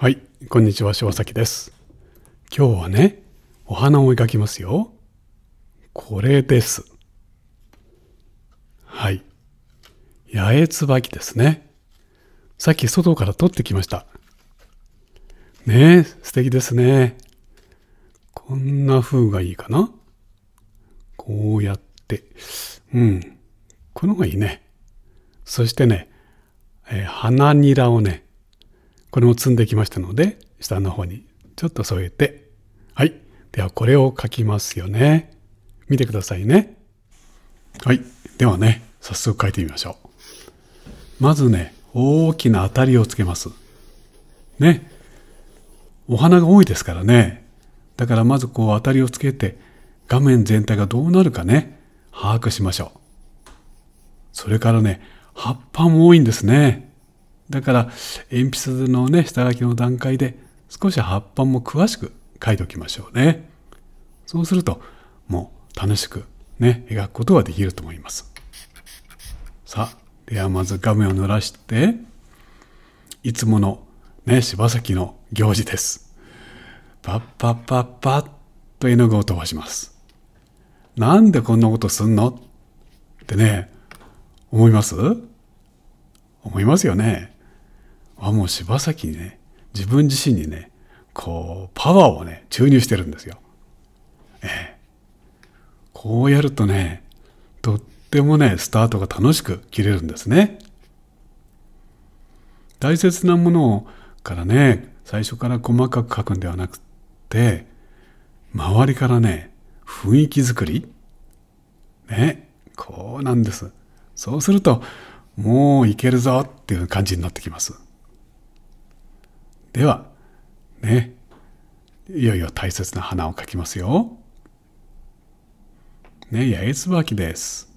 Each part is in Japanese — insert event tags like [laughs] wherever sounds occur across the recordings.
はい、こんにちは、柴崎です。今日はね、お花を描きますよ。これです。はい。八重椿ですね。さっき外から取ってきました。ねえ、素敵ですね。こんな風がいいかなこうやって。うん。この方がいいね。そしてね、えー、花ニラをね、これも積んできましたので、下の方にちょっと添えて、はい。ではこれを書きますよね。見てくださいね。はい。ではね、早速書いてみましょう。まずね、大きな当たりをつけます。ね。お花が多いですからね。だからまずこう当たりをつけて、画面全体がどうなるかね、把握しましょう。それからね、葉っぱも多いんですね。だから鉛筆のね下書きの段階で少し葉っぱも詳しく書いておきましょうねそうするともう楽しくね描くことができると思いますさあではまず画面を濡らしていつものね柴崎の行事ですパッパッパッパッと絵の具を飛ばしますなんでこんなことすんのってね思います思いますよね。あもう柴崎にね自分自身にねこうパワーをね注入してるんですよ。ええ、こうやるとねとってもねスタートが楽しく切れるんですね。大切なものからね最初から細かく書くんではなくて周りからね雰囲気づくりねこうなんです。そうするともういけるぞっていう感じになってきます。では、ね、いよいよ大切な花を描きますよ。ね、八重椿です。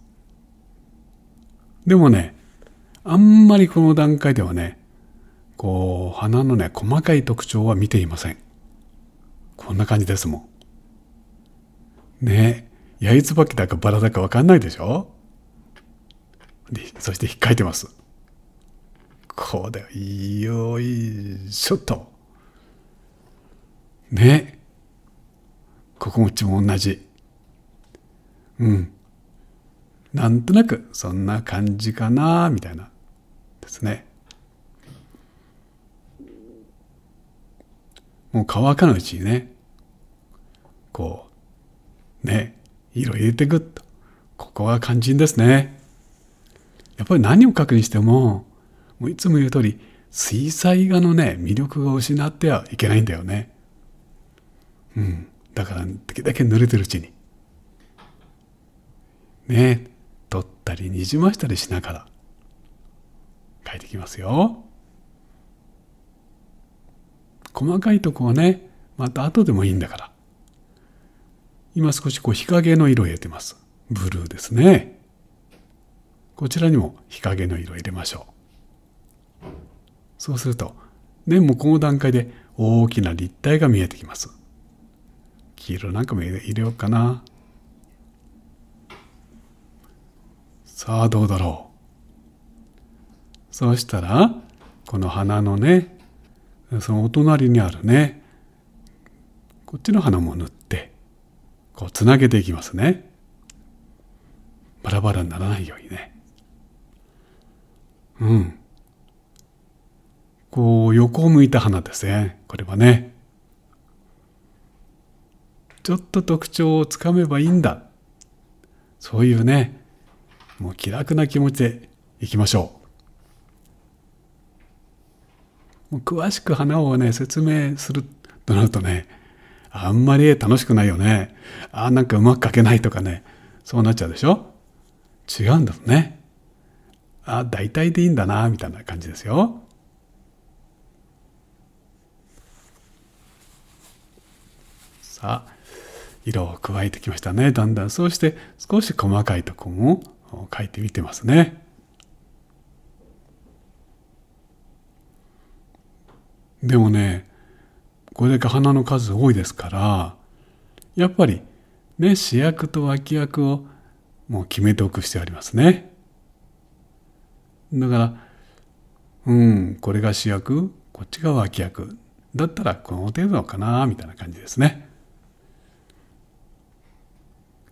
でもね、あんまりこの段階ではね、こう、花のね、細かい特徴は見ていません。こんな感じですもん。ね八重椿だかバラだかわかんないでしょそして引っかいてます。こうだよ。よいしょと。ね。ここもっちも同じ。うん。なんとなく、そんな感じかな、みたいな。ですね。もう乾かないうちにね、こう、ね、色入れていくと。ここが肝心ですね。やっぱり何を確認しても、もういつも言う通り、水彩画のね、魅力が失ってはいけないんだよね。うん。だから、できるだけ濡れてるうちに。ね取ったり、にじましたりしながら、描いてきますよ。細かいとこはね、また後でもいいんだから。今少しこう日陰の色を入れてます。ブルーですね。こちらにも日陰の色入れましょう。そうすると、年もこの段階で大きな立体が見えてきます。黄色なんかも入れようかな。さあどうだろう。そうしたら、この花のね、そのお隣にあるね、こっちの花も塗って、こうつなげていきますね。バラバラにならないようにね。うん。こう横を向いた花ですねこれはねちょっと特徴をつかめばいいんだそういうねもう気楽な気持ちでいきましょう詳しく花をね説明するとなるとねあんまり楽しくないよねあなんかうまく描けないとかねそうなっちゃうでしょ違うんだもんねあ大体でいいんだなみたいな感じですよ。さあ色を加えてきましたねだんだんそうして少し細かいとこも描いてみてますねでもねこれだけ花の数多いですからやっぱりね主役と脇役をもう決めておく必要ありますねだからうんこれが主役こっちが脇役だったらこの程度かなみたいな感じですね。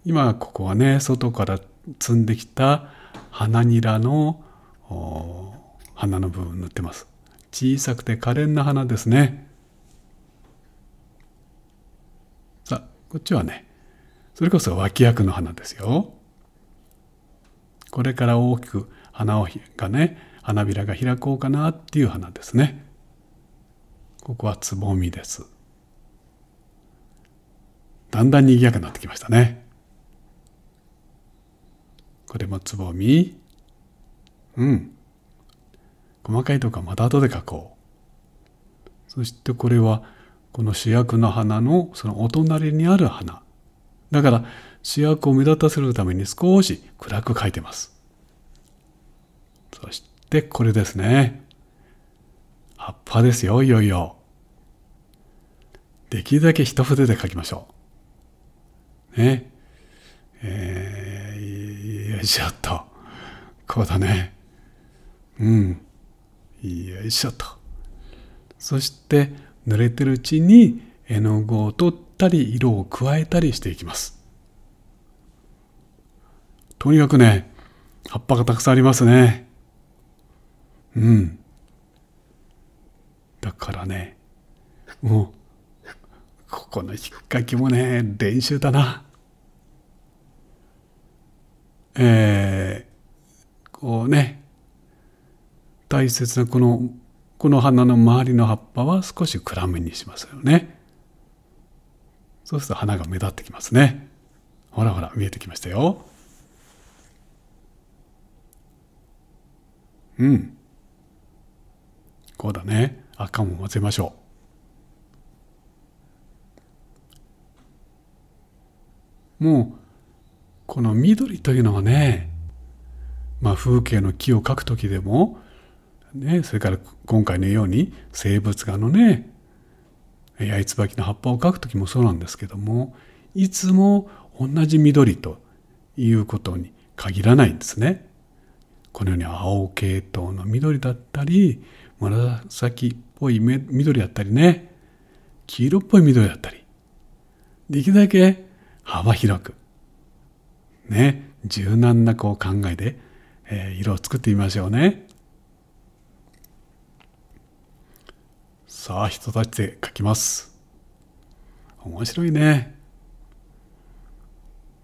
今ここはね外から摘んできた花ニラの花の部分塗ってます小さくて可憐な花ですねさあこっちはねそれこそ脇役の花ですよこれから大きく花をがね花びらが開こうかなっていう花ですねここはつぼみですだんだん賑やかになってきましたねこれもつぼみ。うん。細かいとこはまた後で書こう。そしてこれはこの主役の花のそのお隣にある花。だから主役を目立たせるために少し暗く書いてます。そしてこれですね。葉っぱですよ、いよいよ。できるだけ一筆で書きましょう。ね。えーしょっとこうだねうんよいしょっとそして濡れてるうちに絵の具を取ったり色を加えたりしていきますとにかくね葉っぱがたくさんありますねうんだからねもうここの引っかきもね練習だな。えー、こうね大切なこのこの花の周りの葉っぱは少し暗めにしますよねそうすると花が目立ってきますねほらほら見えてきましたようんこうだね赤も混ぜましょうもうこの緑というのはね、まあ、風景の木を描く時でも、ね、それから今回のように生物画のね八重椿の葉っぱを描く時もそうなんですけどもいつも同じ緑ということに限らないんですね。このように青系統の緑だったり紫っぽい緑だったりね黄色っぽい緑だったりできるだけ幅広くね、柔軟なこう考えで、えー、色を作ってみましょうね。さあ、人たちで描きます。面白いね。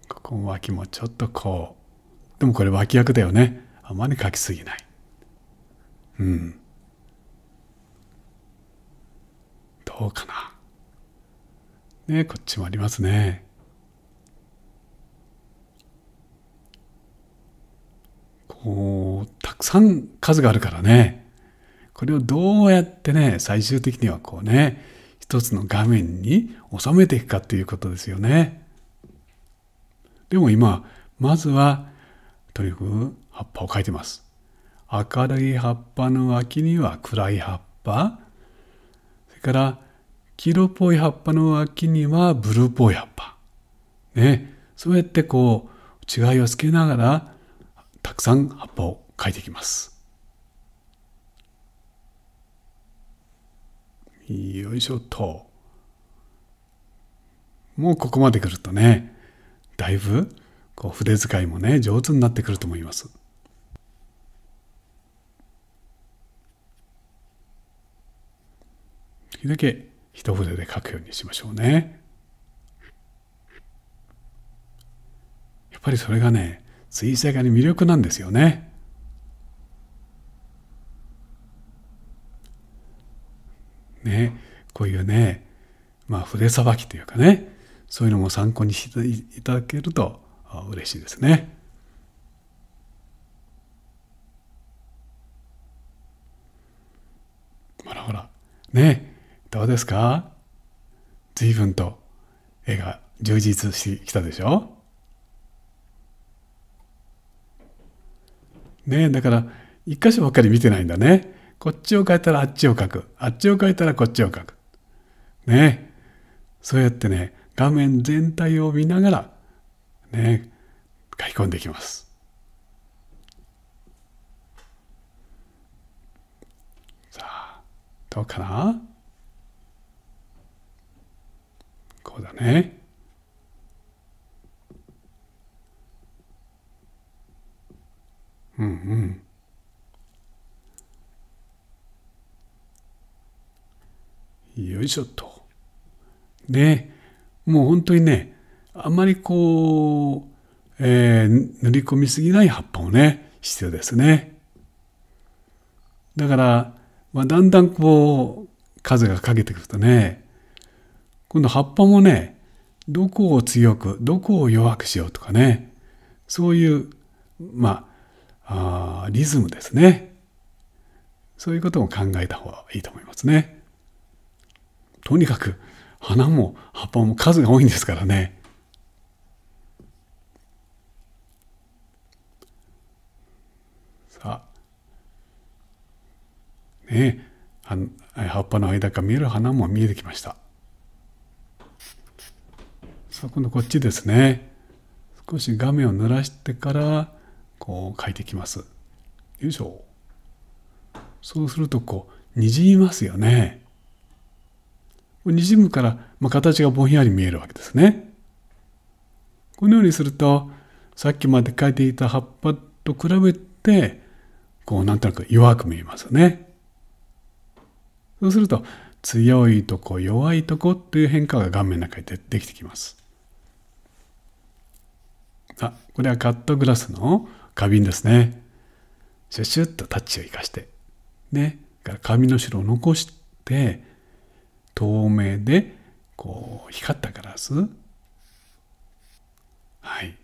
ここも脇もちょっとこう。でもこれ脇役だよね。あまり描きすぎない。うん。どうかな。ねこっちもありますね。たくさん数があるからねこれをどうやってね最終的にはこうね一つの画面に収めていくかっていうことですよねでも今まずはとにかく葉っぱを描いてます明るい葉っぱの脇には暗い葉っぱそれから黄色っぽい葉っぱの脇にはブルーっぽい葉っぱねそうやってこう違いをつけながらたくさん葉っぱを描いていきますよいしょっともうここまでくるとねだいぶこう筆使いもね上手になってくると思いますだけ一筆で書くようにしましょうねやっぱりそれがね水彩画の魅力なんですよね。ね、こういうね、まあ、筆さばきというかね、そういうのも参考にしていただけると嬉しいですね。ほらほら、ね、どうですか随分と絵が充実してきたでしょねだから一箇所ばっかり見てないんだね。こっちを変えたらあっちを書く。あっちを変えたらこっちを書く。ねそうやってね、画面全体を見ながら、ね、書き込んでいきます。さあ、どうかなこうだね。うんうんよいしょっと。で、もう本当にね、あんまりこう、えー、塗り込みすぎない葉っぱをね、必要ですね。だから、まあ、だんだんこう、風がかけてくるとね、今度葉っぱもね、どこを強く、どこを弱くしようとかね、そういう、まあ、あリズムですね。そういうことも考えた方がいいと思いますね。とにかく花も葉っぱも数が多いんですからね。さあ、ねえ、葉っぱの間から見える花も見えてきました。さあ、今度こっちですね。少し画面を濡らしてから、こう書いてきます。よいしょ。そうするとこうにじみますよね。にじむから、まあ、形がぼんやり見えるわけですね。このようにするとさっきまで書いていた葉っぱと比べてこうなんとなく弱く見えますね。そうすると強いとこ弱いとこという変化が顔面の中にできてきます。あこれはカットグラスの花瓶ですね。シュシュッとタッチを生かして。ね。から紙の白を残して、透明で、こう、光ったガラス。はい。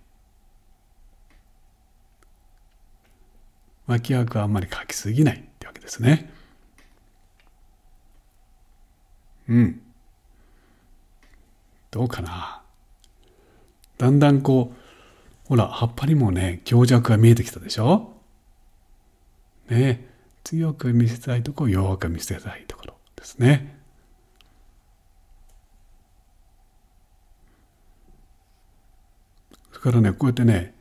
脇役はあんまり書きすぎないってわけですね。うん。どうかな。だんだんこう、ほら、葉っぱにもね、強弱が見えてきたでしょね強く見せたいところ、弱く見せたいところですね。それからね、こうやってね、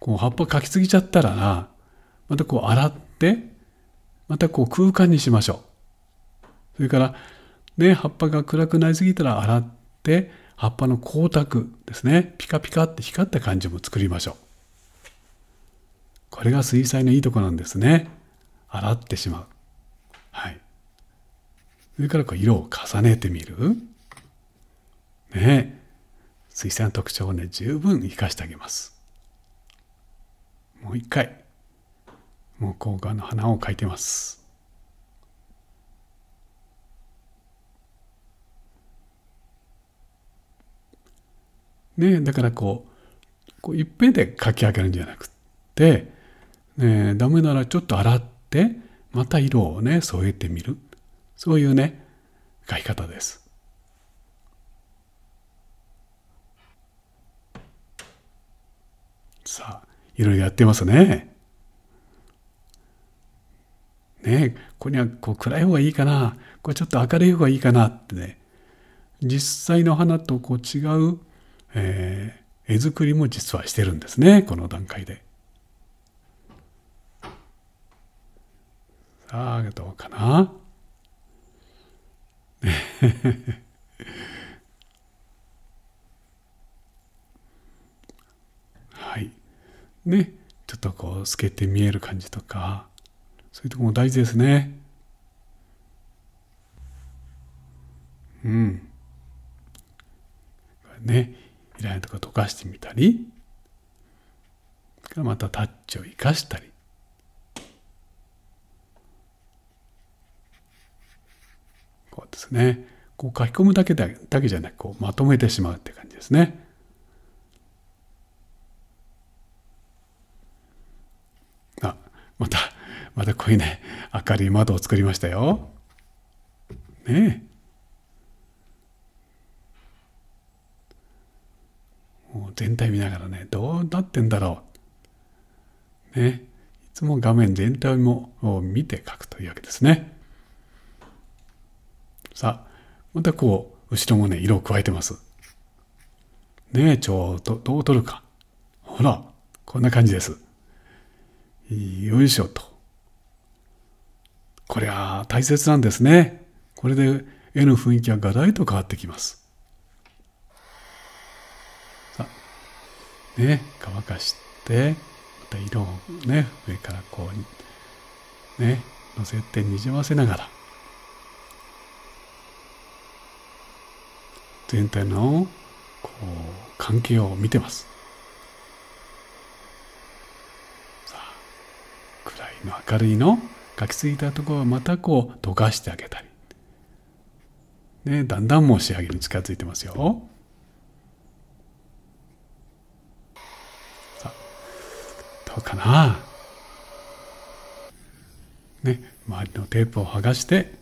こう葉っぱかきすぎちゃったらな、またこう洗って、またこう空間にしましょう。それから、ね、葉っぱが暗くなりすぎたら洗って、葉っぱの光沢ですねピカピカって光った感じも作りましょうこれが水彩のいいとこなんですね洗ってしまうはいそれからこう色を重ねてみるね水彩の特徴をね十分生かしてあげますもう一回もうこうの花を描いてますね、だからこうこういっぺんでかき上げるんじゃなくって、ね、ダメならちょっと洗ってまた色をね添えてみるそういうね書き方です。さあいろいろやってますね。ねここにはこう暗い方がいいかなこれちょっと明るい方がいいかなってね実際の花とこう違うえー、絵作りも実はしてるんですねこの段階で。さあどうかな [laughs] はいねちょっとこう透けて見える感じとかそういうとこも大事ですねうんね依頼とか溶かしてみたりまたタッチを生かしたりこうですねこう書き込むだけだだけじゃなくこうまとめてしまうって感じですね。あまたまたこういうね明るい窓を作りましたよ。ねえ。全体見ながらね、どうなってんだろう。ね。いつも画面全体も見て書くというわけですね。さあ、またこう、後ろもね、色を加えてます。ねえ、ちょうど、どう撮るか。ほら、こんな感じです。よいしょと。これは大切なんですね。これで絵の雰囲気はガライと変わってきます。ね、乾かして、また色をね、上からこう、ね、のせてにじませながら、全体のこう関係を見てますさあ暗いの明るいの書きすぎたところはまたこう溶かしてあげたり、ね、だんだんもう仕上げに近づいてますようかな。ね、周りのテープを剥がして、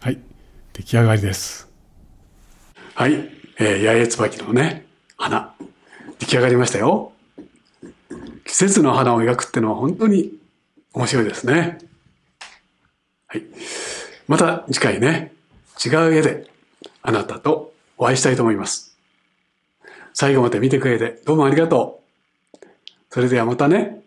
はい、出来上がりです。はい、えー、八重椿のね、花、出来上がりましたよ。季節の花を描くってのは本当に面白いですね。はい。また次回ね、違う絵であなたとお会いしたいと思います。最後まで見てくれてどうもありがとう。それではまたね。